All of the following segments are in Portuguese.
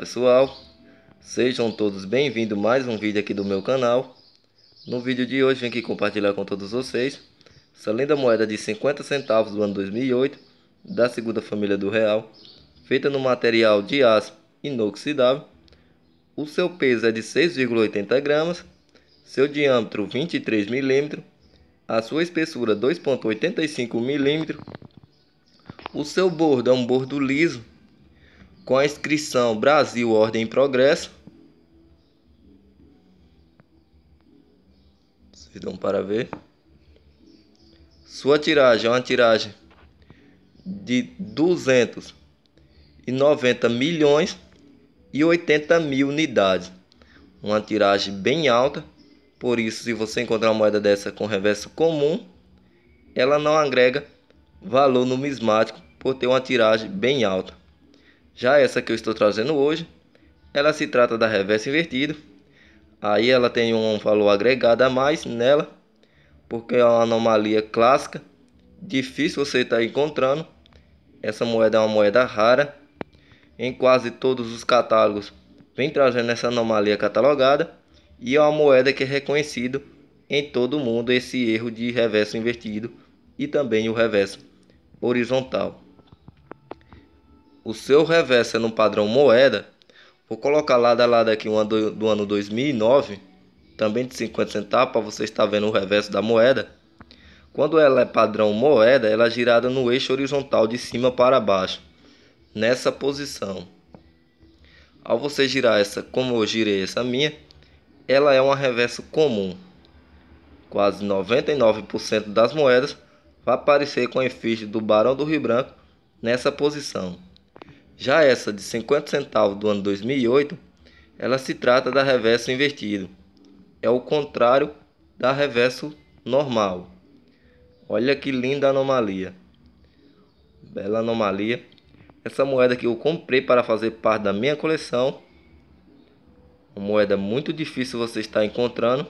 pessoal, sejam todos bem-vindos a mais um vídeo aqui do meu canal. No vídeo de hoje vim aqui compartilhar com todos vocês essa linda moeda de 50 centavos do ano 2008 da segunda família do real, feita no material de aço inoxidável. O seu peso é de 6,80 gramas, seu diâmetro 23 milímetros, a sua espessura 2,85 milímetros, o seu bordo é um bordo liso com a inscrição Brasil Ordem e Progresso. Vocês dão para ver. Sua tiragem é uma tiragem de 290 milhões e 80 mil unidades. Uma tiragem bem alta. Por isso, se você encontrar uma moeda dessa com reverso comum, ela não agrega valor numismático por ter uma tiragem bem alta. Já essa que eu estou trazendo hoje, ela se trata da reversa invertida. Aí ela tem um valor agregado a mais nela, porque é uma anomalia clássica, difícil você estar tá encontrando. Essa moeda é uma moeda rara. Em quase todos os catálogos vem trazendo essa anomalia catalogada e é uma moeda que é reconhecido em todo o mundo esse erro de reverso invertido e também o reverso horizontal o seu reverso é no padrão moeda, vou colocar lado a lado aqui uma do, do ano 2009, também de 50 centavos, para você estar vendo o reverso da moeda. Quando ela é padrão moeda, ela é girada no eixo horizontal de cima para baixo, nessa posição. Ao você girar essa, como eu girei essa minha, ela é uma reverso comum. Quase 99% das moedas vai aparecer com a efígie do Barão do Rio Branco nessa posição. Já essa de 50 centavos do ano 2008, ela se trata da reverso invertido. É o contrário da reverso normal. Olha que linda anomalia. Bela anomalia. Essa moeda que eu comprei para fazer parte da minha coleção. Uma moeda muito difícil você estar encontrando.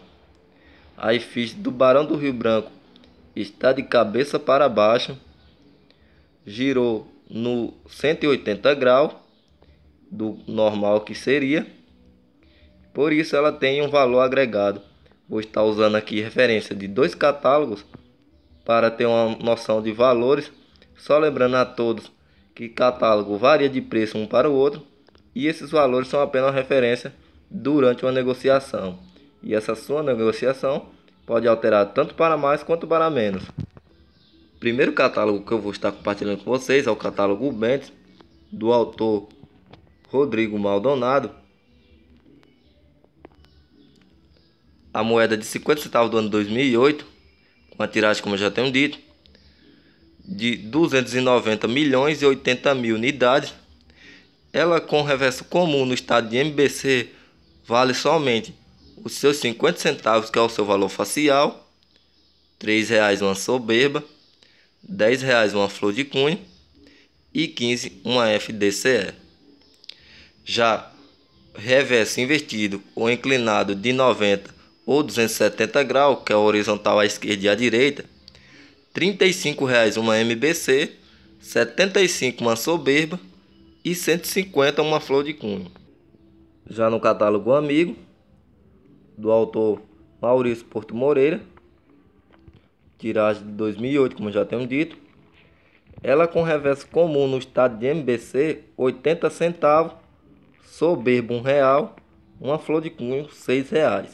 Aí fiz do Barão do Rio Branco. Está de cabeça para baixo. Girou no 180 graus do normal que seria. Por isso ela tem um valor agregado. Vou estar usando aqui referência de dois catálogos para ter uma noção de valores. Só lembrando a todos que catálogo varia de preço um para o outro e esses valores são apenas referência durante uma negociação. E essa sua negociação pode alterar tanto para mais quanto para menos primeiro catálogo que eu vou estar compartilhando com vocês é o catálogo Bent, do autor Rodrigo Maldonado. A moeda de 50 centavos do ano 2008, com a tiragem, como eu já tenho dito, de 290 milhões e 80 mil unidades. Ela com reverso comum no estado de MBC vale somente os seus 50 centavos, que é o seu valor facial, R$ 3,00 uma soberba. 10 reais uma flor de cunha e 15 uma FDCE. Já reverso invertido ou inclinado de 90 ou 270 graus, que é o horizontal à esquerda e à direita, R$ 35,00 uma MBC, R$ uma soberba e R$ uma flor de cunha. Já no catálogo Amigo, do autor Maurício Porto Moreira, tiragem de 2008, como já temos dito. Ela com reverso comum no estado de MBC, 80 centavos, soberbo um real, uma flor de cunho seis reais.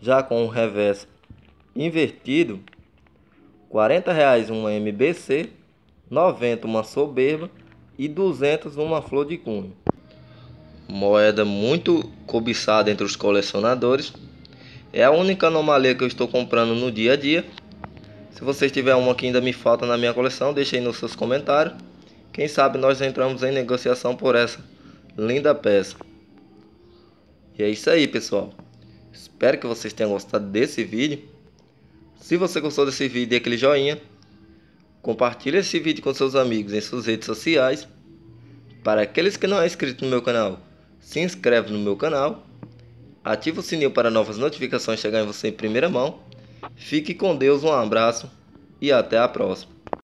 Já com o reverso invertido, 40 reais uma MBC, 90 uma soberba e 200 uma flor de cunho. Moeda muito cobiçada entre os colecionadores. É a única anomalia que eu estou comprando no dia a dia, se vocês tiverem uma que ainda me falta na minha coleção, deixe aí nos seus comentários. Quem sabe nós entramos em negociação por essa linda peça. E é isso aí, pessoal. Espero que vocês tenham gostado desse vídeo. Se você gostou desse vídeo, dê aquele joinha. Compartilhe esse vídeo com seus amigos em suas redes sociais. Para aqueles que não é inscrito no meu canal, se inscreve no meu canal. Ative o sininho para novas notificações chegarem em você em primeira mão. Fique com Deus, um abraço e até a próxima.